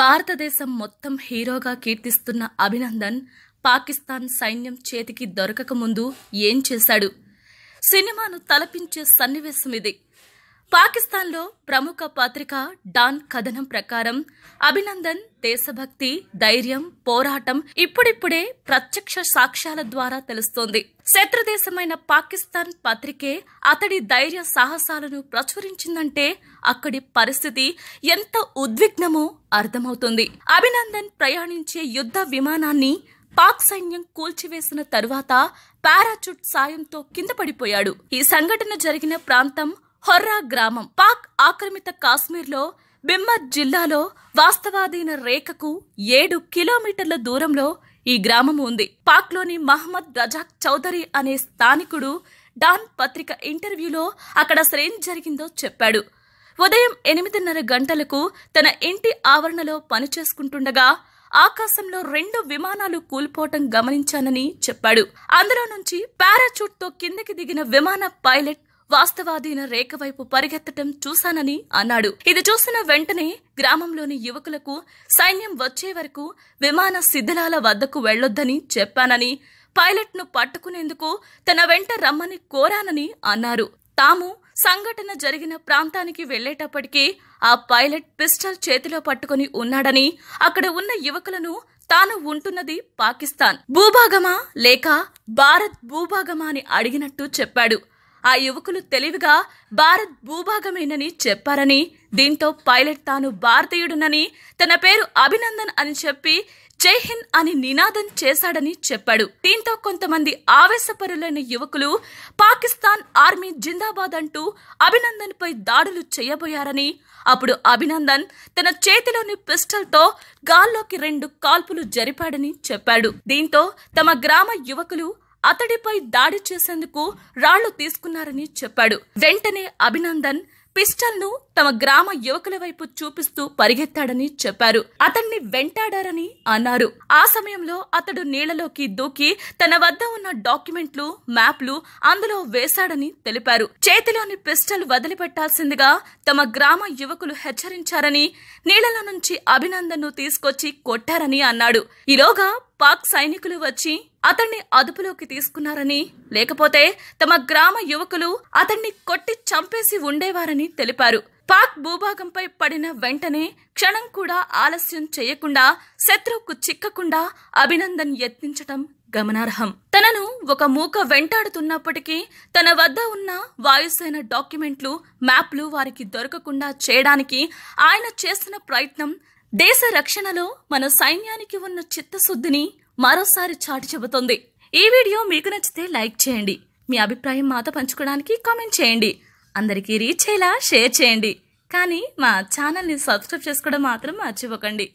భారతదేశం మొత్తం హీరోగా కీర్తిస్తున్న అభినందన్ పాకిస్తాన్ సైన్యం చేతికి దొరకకముందు ఏం చేశాడు సినిమాను తలపించే సన్నివేశం ఇది పాకిస్తాన్లో ప్రముఖ పత్రిక డాన్ కథనం ప్రకారం అభినందన్ దేశభక్తి ధైర్యం పోరాటం ఇప్పుడిప్పుడే ప్రత్యక్ష సాక్ష్యాల ద్వారా తెలుస్తోంది శత్రుదేశమైన పాకిస్తాన్ పత్రికే అతడి ధైర్య సాహసాలను ప్రచురించిందంటే అక్కడి పరిస్థితి ఎంత ఉద్విగ్నమో అర్థమవుతుంది అభినందన్ ప్రయాణించే యుద్ధ విమానాన్ని పాక్ సైన్యం కూల్చివేసిన తరువాత పారాచూట్ సాయంతో కింద పడిపోయాడు ఈ సంఘటన జరిగిన ప్రాంతం హొర్రా గ్రామం పాక్ ఆక్రమిత కాశ్మీర్లో బిమ్మర్ జిల్లాలో వాస్తవాధీన రేఖకు ఏడు కిలోమీటర్ల దూరంలో ఈ గ్రామం ఉంది పాక్లోని మహమ్మద్ రజాక్ చౌదరి అనే స్థానికుడు డాన్ పత్రిక ఇంటర్వ్యూలో అక్కడ అసలేం జరిగిందో చెప్పాడు ఉదయం ఎనిమిదిన్నర గంటలకు తన ఇంటి ఆవరణలో పనిచేసుకుంటుండగా ఆకాశంలో రెండు విమానాలు కూల్పోవటం గమనించానని చెప్పాడు అందులో నుంచి పారాచూట్తో కిందకి దిగిన విమాన పైలట్ వాస్తవాధీన రేఖ వైపు పరిగెత్తటం చూశానని అన్నాడు ఇది చూసిన వెంటనే గ్రామంలోని యువకులకు సైన్యం వచ్చే వరకు విమాన శిథిలాల వద్దకు వెళ్లొద్దని చెప్పానని పైలట్ను పట్టుకునేందుకు తన వెంట రమ్మని కోరానని అన్నారు తాము సంఘటన జరిగిన ప్రాంతానికి వెళ్లేటప్పటికీ ఆ పైలట్ పిస్టల్ చేతిలో పట్టుకుని ఉన్నాడని అక్కడ ఉన్న యువకులను తాను ఉంటున్నది పాకిస్తాన్ భూభాగమా లేక భారత్ భూభాగమా అని అడిగినట్టు చెప్పాడు ఆ యువకులు తెలివిగా భారత్ భూభాగమేనని చెప్పారని దీంతో పైలట్ తాను భారతీయుడునని తన పేరు అభినందన్ అని చెప్పి జై హింద్ అని నినాదం చేశాడని చెప్పాడు దీంతో కొంతమంది ఆవేశపరులైన యువకులు పాకిస్తాన్ ఆర్మీ జిందాబాద్ అంటూ అభినందన్ పై దాడులు చేయబోయారని అప్పుడు అభినందన్ తన చేతిలోని పిస్టల్తో గాల్లోకి రెండు కాల్పులు జరిపాడని చెప్పాడు దీంతో తమ గ్రామ యువకులు అతడిపై దాడి చేసేందుకు రాళ్లు తీసుకున్నారని చెప్పాడు వెంటనే అభినందన్ పిస్టల్ను తమ గ్రామ యువకుల వైపు చూపిస్తూ పరిగెత్తాడని చెప్పారు అతన్ని వెంటాడారని అన్నారు ఆ సమయంలో అతడు నీళ్లలోకి దూకి తన వద్ద ఉన్న డాక్యుమెంట్లు మ్యాప్లు అందులో వేశాడని తెలిపారు చేతిలోని పిస్టల్ వదిలిపెట్టాల్సిందిగా తమ గ్రామ యువకులు హెచ్చరించారని నీళ్లలో నుంచి అభినందన్ను తీసుకొచ్చి కొట్టారని అన్నాడు ఈలోగా పాక్ సైనికులు వచ్చి అతన్ని అదుపులోకి తీసుకున్నారని లేకపోతే తమ గ్రామ యువకులు అతన్ని కొట్టి చంపేసి ఉండేవారని తెలిపారు పాక్ భూభాగంపై పడిన వెంటనే క్షణం కూడా ఆలస్యం చేయకుండా శత్రువుకు చిక్కకుండా అభినందన్ యత్నించటం గమనార్హం తనను ఒక మూక వెంటాడుతున్నప్పటికీ తన వద్ద ఉన్న వాయుసేన డాక్యుమెంట్లు మ్యాప్లు వారికి దొరకకుండా చేయడానికి ఆయన చేస్తున్న ప్రయత్నం దేశ రక్షణలో మన సైన్యానికి ఉన్న చిత్తశుద్ధిని మరోసారి చాటి చెబుతుంది ఈ వీడియో మీకు నచ్చితే లైక్ చేయండి మీ అభిప్రాయం మాతో పంచుకోవడానికి కామెంట్ చేయండి అందరికీ రీచ్ అయ్యేలా షేర్ చేయండి కానీ మా ఛానల్ని సబ్స్క్రైబ్ చేసుకోవడం మాత్రం మర్చిపోకండి